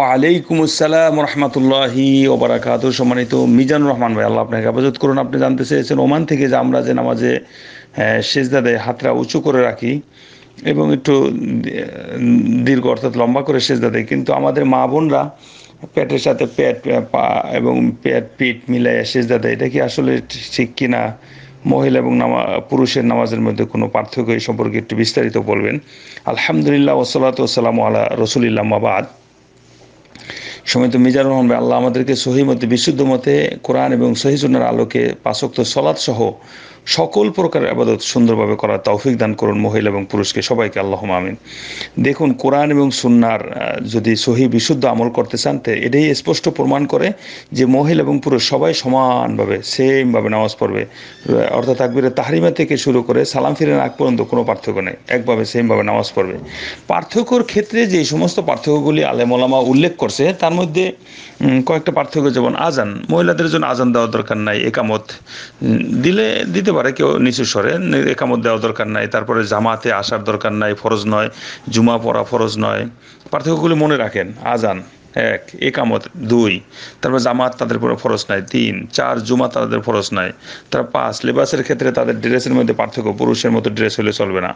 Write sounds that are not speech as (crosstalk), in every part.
ওয়ালাইকুম আসসালাম রহমতুল্লাহি ওবরাকাত সম্মানিত মিজান রহমান ভাই আল্লাহ আপনাকে হেফাজত করুন আপনি জানতে চেয়েছেন ওমান থেকে যে আমরা যে নামাজে সেজদাদে হাতরা হাতটা উঁচু করে রাখি এবং একটু দীর্ঘ অর্থাৎ লম্বা করে সেজদা দেয় কিন্তু আমাদের মা বোনরা পেটের সাথে পেট পা এবং পেট পিঠ মিলাই সেজদা দেয় এটা কি আসলে ঠিক কিনা মহিলা এবং নামা পুরুষের নামাজের মধ্যে কোনো পার্থক্য এই সম্পর্কে একটু বিস্তারিত বলবেন আলহামদুলিল্লাহ ওসলাত ওসালাম আল্লাহ রসুলিল্লাহ মাবাদ সময় তো মিজানুর রহমান আল্লাহ আমাদেরকে সহি মতে বিশুদ্ধ মতে কোরআন এবং সহি আলোকে পাশক্ত সলাৎসহ সকল প্রকারের আবাদত সুন্দরভাবে করার তৌফিক দান করুন মহিলা এবং পুরুষকে সবাইকে আল্লাহ আমিন দেখুন কোরআন এবং সুন্নার যদি সহি বিশুদ্ধ আমল করতে চান তো এটাই স্পষ্ট প্রমাণ করে যে মহিলা এবং পুরুষ সবাই সমানভাবে সেমভাবে নামাজ পড়বে অর্থাৎ তাকবিরের তাহরিমা থেকে শুরু করে সালাম ফিরেন আগ পর্যন্ত কোনো পার্থক্য নেই একভাবে সেমভাবে নামাজ পড়বে পার্থক্যর ক্ষেত্রে যে সমস্ত পার্থক্যগুলি আলেমলামা উল্লেখ করছে তার মধ্যে কয়েকটা পার্থক্য যেমন আজান মহিলাদের জন্য আজান দেওয়া দরকার নাই একামত দিলে দিতে পারে কেউ নিচু স্বরে একামত দেওয়া দরকার নাই তারপরে জামাতে আসার দরকার নাই ফরজ নয় জুমা পড়া ফরজ নয় পার্থক্যগুলি মনে রাখেন আজান এক একামত দুই তারপর জামাত তাদের কোনো ফরস নাই তিন চার জুমা তাদের ফরস নাই তারা পাঁচ লেবাসের ক্ষেত্রে তাদের ড্রেসের মধ্যে পার্থক্য পুরুষের মতো ড্রেস হলে চলবে না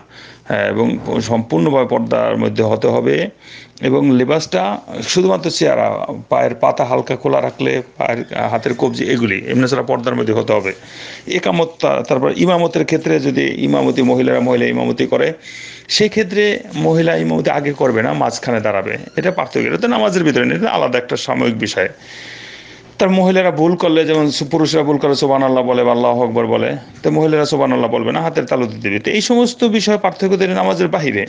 হ্যাঁ এবং সম্পূর্ণভাবে পর্দার মধ্যে হতে হবে এবং লেবাসটা শুধুমাত্র চেয়ারা পায়ের পাতা হালকা খোলা রাখলে পায়ের হাতের কবজি এগুলি এমনি ছাড়া পর্দার মধ্যে হতে হবে একামত তারপর ইমামতের ক্ষেত্রে যদি ইমামতি মহিলারা মহিলা ইমামতি করে সেক্ষেত্রে মহিলা এই মুহূর্তে আগে করবে না মাঝখানে দাঁড়াবে এটা পার্থক্য এটা তো নামাজের ভিতরে নেই এটা আলাদা একটা সাময়িক বিষয় তার মহিলারা ভুল করলে যেমন পুরুষরা ভুল করে সোবান আল্লাহ বলে বা আল্লাহ আকবর বলে তো মহিলারা সোবান আল্লাহ বলবে না হাতের তালুতে দেবে তো এই সমস্ত বিষয় পার্থক্য দেবে নামাজের বাহিরে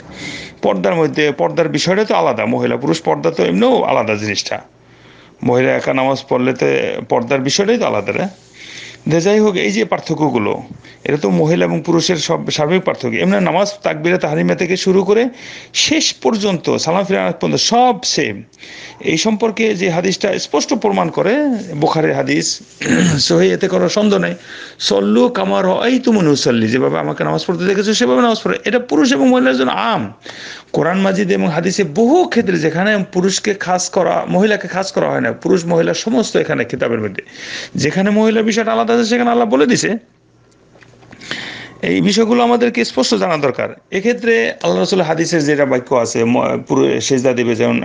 পর্দার মধ্যে পর্দার বিষয়টা তো আলাদা মহিলা পুরুষ পর্দা তো এমনিও আলাদা জিনিসটা মহিলা একা নামাজ পড়লে তো পর্দার বিষয়টাই তো আলাদা রে যাই হোক এই যে পার্থক্যগুলো এটা তো মহিলা এবং পুরুষের সব সার্বিক পার্থক্য এমনি নামাজ তাকবিরা তাহারিমা থেকে শুরু করে শেষ পর্যন্ত সালাম ফিরান পর্যন্ত সব সেম এই সম্পর্কে যে হাদিসটা স্পষ্ট প্রমাণ করে বোখারের হাদিস সহি এতে কোনো সন্দেহ নেই সল্লু কামার এই তুমি নুসল্লি যেভাবে আমাকে নামাজ পড়তে দেখেছো সেভাবে নামাজ পড়ে এটা পুরুষ এবং মহিলার জন্য আম কোরআন মাজিদ এবং হাদিসে বহু ক্ষেত্রে যেখানে পুরুষকে খাস করা মহিলাকে খাস করা হয় না পুরুষ মহিলা সমস্ত এখানে খেতাবের মধ্যে যেখানে মহিলা বিষয়টা আলাদা আছে সেখানে আল্লাহ বলে দিছে এই বিষয়গুলো আমাদেরকে স্পষ্ট জানা দরকার এক্ষেত্রে আল্লাহ রসুল হাদিসের যেটা বাক্য আছে পুরো সেজদা দেবে যেমন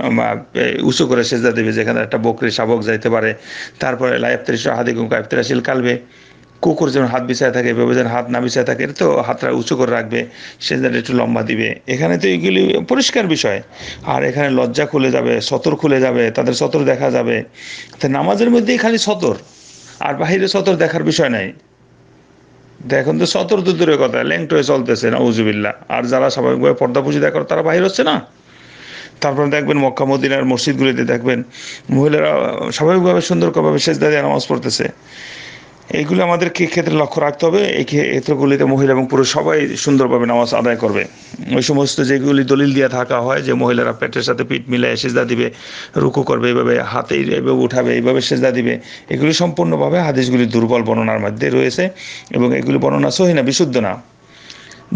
উঁচু করে সেজদা দেবে যেখানে একটা বকরি শাবক যাইতে পারে তারপরে লাইফ ত্রিশ হাদিগুম কাইফ তেরাশিল কালবে কুকুর যেমন হাত বিছায় থাকে এভাবে যেন হাত না বিছায় থাকে তো হাতটা উঁচু করে রাখবে সে যেন একটু লম্বা দিবে এখানে তো এগুলি পরিষ্কার বিষয় আর এখানে লজ্জা খুলে যাবে সতর খুলে যাবে তাদের সতর দেখা যাবে তো নামাজের মধ্যেই খালি সতর আর বাহিরে সতর দেখার বিষয় নাই এখন তো সতর তো দূরের কথা ল্যাংট হয়ে চলতেছে না উজুবিল্লা আর যারা স্বাভাবিকভাবে পর্দা পুজিদা দেখার তারা বাহির হচ্ছে না তারপরে দেখবেন মক্কা মদিনার মসজিদগুলিতে দেখবেন মহিলারা স্বাভাবিকভাবে সুন্দরভাবে সেজদা দিয়ে নামাজ পড়তেছে এইগুলো আমাদেরকে ক্ষেত্রে লক্ষ্য রাখতে হবে এই ক্ষেত্রগুলিতে মহিলা এবং পুরুষ সবাই সুন্দরভাবে নামাজ আদায় করবে ওই সমস্ত যেগুলি দলিল দিয়ে থাকা হয় যে মহিলারা পেটের সাথে পিঠ মিলে সেজদা দিবে রুকু করবে এইভাবে হাতে এইভাবে উঠাবে এইভাবে সেজদা দিবে এগুলি সম্পূর্ণভাবে হাদিসগুলি দুর্বল বর্ণনার মধ্যে রয়েছে এবং এগুলি বর্ণনা সহি না বিশুদ্ধ না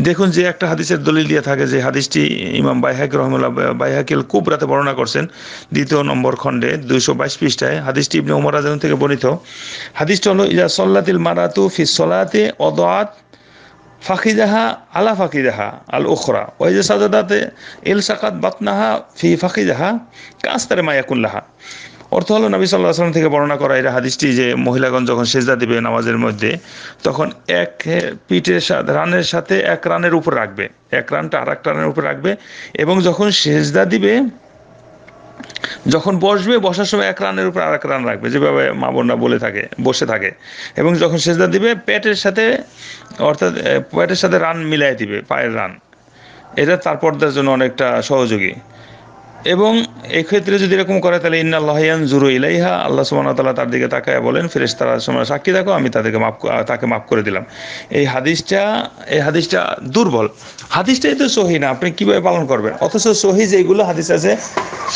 দেখুন যে একটা হাদিসের দলিল দিয়ে থাকে যে হাদিসটি ইমাম বাইহাক রহমুল্লাহ বাইহাকিল রাতে বর্ণনা করছেন দ্বিতীয় নম্বর খণ্ডে দুইশো বাইশ পৃষ্ঠায় হাদিসটি ইবনে উমর আজম থেকে বর্ণিত হাদিসটি হলো ইয়া সল্লাতিল মারাতু ফি সলাতে অদাত ফাকিদাহা আলা ফাকিদাহা আল ওখরা ওই যে সাজাদাতে এল সাকাত বাতনাহা ফি ফাকিদাহা কাস্তারে মায়াকুল্লাহা অর্থ হলো নবী সাল্লাহ আসলাম থেকে বর্ণনা করা এটা হাদিসটি যে মহিলাগণ যখন সেজদা দিবে নামাজের মধ্যে তখন এক পিঠের সাথে রানের সাথে এক রানের উপর রাখবে এক রানটা আর এক রানের উপর রাখবে এবং যখন সেজদা দিবে যখন বসবে বসার সময় এক রানের উপর আর এক রান রাখবে যেভাবে মা বোনরা বলে থাকে বসে থাকে এবং যখন সেজদা দিবে পেটের সাথে অর্থাৎ পেটের সাথে রান মিলাই দিবে পায়ের রান এটা তার পর্দার জন্য অনেকটা সহযোগী এবং এক্ষেত্রে যদি এরকম করে তাহলে ইন্না আল্লাহান জুরু ইলাইহা আল্লাহ সুমানা তালা তার দিকে তাকায় বলেন ফেরেস তারা সময় সাক্ষী দেখো আমি তাদেরকে মাফ তাকে মাফ করে দিলাম এই হাদিসটা এই হাদিসটা দুর্বল হাদিসটাই তো সহি না আপনি কীভাবে পালন করবেন অথচ সহি যেগুলো হাদিস আছে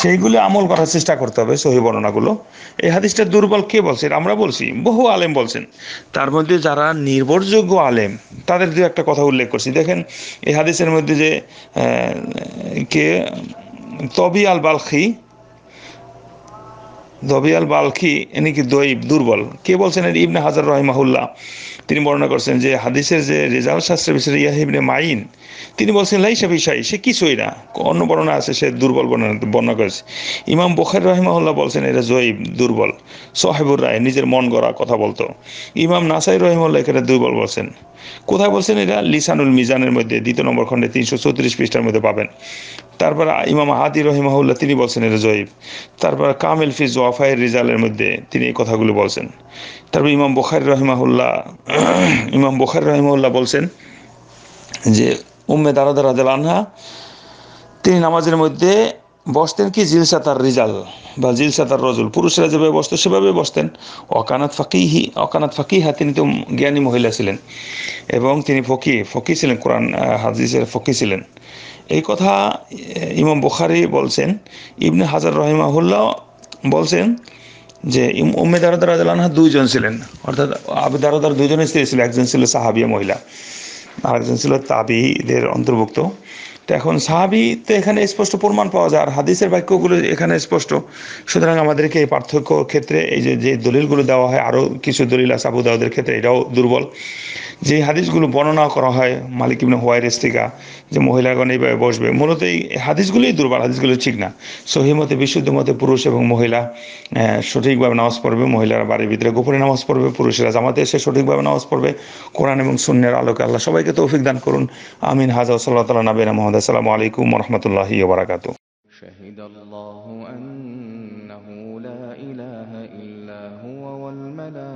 সেইগুলো আমল করার চেষ্টা করতে হবে সহি বর্ণনাগুলো এই হাদিসটা দুর্বল কে বলছেন আমরা বলছি বহু আলেম বলছেন তার মধ্যে যারা নির্ভরযোগ্য আলেম তাদের দু একটা কথা উল্লেখ করছি দেখেন এই হাদিসের মধ্যে যে কে তবি আল বালখি দবি আল বালখি এনি কি দৈব দুর্বল কে বলছেন ইবনে হাজার রহিমাহুল্লাহ তিনি বর্ণনা করছেন যে হাদিসের যে রেজাল শাস্ত্রের বিষয়ে ইয়াহ ইবনে মাইন তিনি বলছেন লাই সাফি বিষয় সে কিছুই না অন্য বর্ণনা আছে সে দুর্বল বর্ণনা বর্ণনা করেছে ইমাম বখের রহিমাহুল্লাহ বলছেন এটা জৈব দুর্বল সোহেবুর রায় নিজের মন গড়া কথা বলতো ইমাম নাসাই রহিমুল্লাহ এখানে দুর্বল বলছেন কোথায় বলছেন এটা লিসানুল মিজানের মধ্যে দ্বিতীয় নম্বর খন্ডে তিনশো চৌত্রিশ পৃষ্ঠার মধ্যে পাবেন তারপর ইমাম আদি রহিমাহুল্লাহ তিনি বলছেন এটা জয়ীব তারপর কামেল ফি জোয়াফায়ের রিজালের মধ্যে তিনি এই কথাগুলো বলছেন তারপর ইমাম বখারি রহিমাহুল্লাহ (clears throat) ইমাম বখারি রহিমাহুল্লাহ বলছেন যে উম্মে দারাদ রাজাল আনহা তিনি নামাজের মধ্যে বসতেন কি জিলসা তার রিজাল বা জিলসা তার রজুল পুরুষরা যেভাবে বসত সেভাবে বসতেন অকানাত ফাকিহি অকানাত ফাকিহা তিনি তো জ্ঞানী মহিলা ছিলেন এবং তিনি ফকি ফকি ছিলেন কোরআন হাদিসের ফকি ছিলেন এই কথা ইমাম বুখারি বলছেন ইবনে হাজার রহিমাহুল্লাহ বলছেন যে উম্মে দারদার রাজালানহা দুইজন ছিলেন অর্থাৎ আবু দারদার দুইজন স্ত্রী ছিল একজন ছিল সাহাবিয়া মহিলা আরেকজন ছিল তাবিদের অন্তর্ভুক্ত তো এখন সাহাবিতে এখানে স্পষ্ট প্রমাণ পাওয়া যায় আর হাদিসের বাক্যগুলো এখানে স্পষ্ট সুতরাং আমাদেরকে এই পার্থক্য ক্ষেত্রে এই যে যে দলিলগুলো দেওয়া হয় আরও কিছু দলিল আছে আবু দাউদের ক্ষেত্রে এটাও দুর্বল যে হাদিসগুলো বর্ণনা করা হয় মালিক ইবনে হোয়াইরেস থেকে যে মহিলাগণ এইভাবে বসবে মূলত এই হাদিসগুলোই দুর্বল হাদিসগুলো ঠিক না সহি মতে বিশুদ্ধ মতে পুরুষ এবং মহিলা সঠিকভাবে নামাজ পড়বে মহিলারা বাড়ির ভিতরে গোপনে নামাজ পড়বে পুরুষেরা জামাতে এসে সঠিকভাবে নামাজ পড়বে কোরআন এবং শূন্যের আলোকে আল্লাহ সবাইকে তৌফিক দান করুন আমিন হাজা সাল্লাহ তালা নাবিন মোহাম্মদ আসসালামু আলাইকুম রহমতুল্লাহ বারাকাত شهد الله لا هو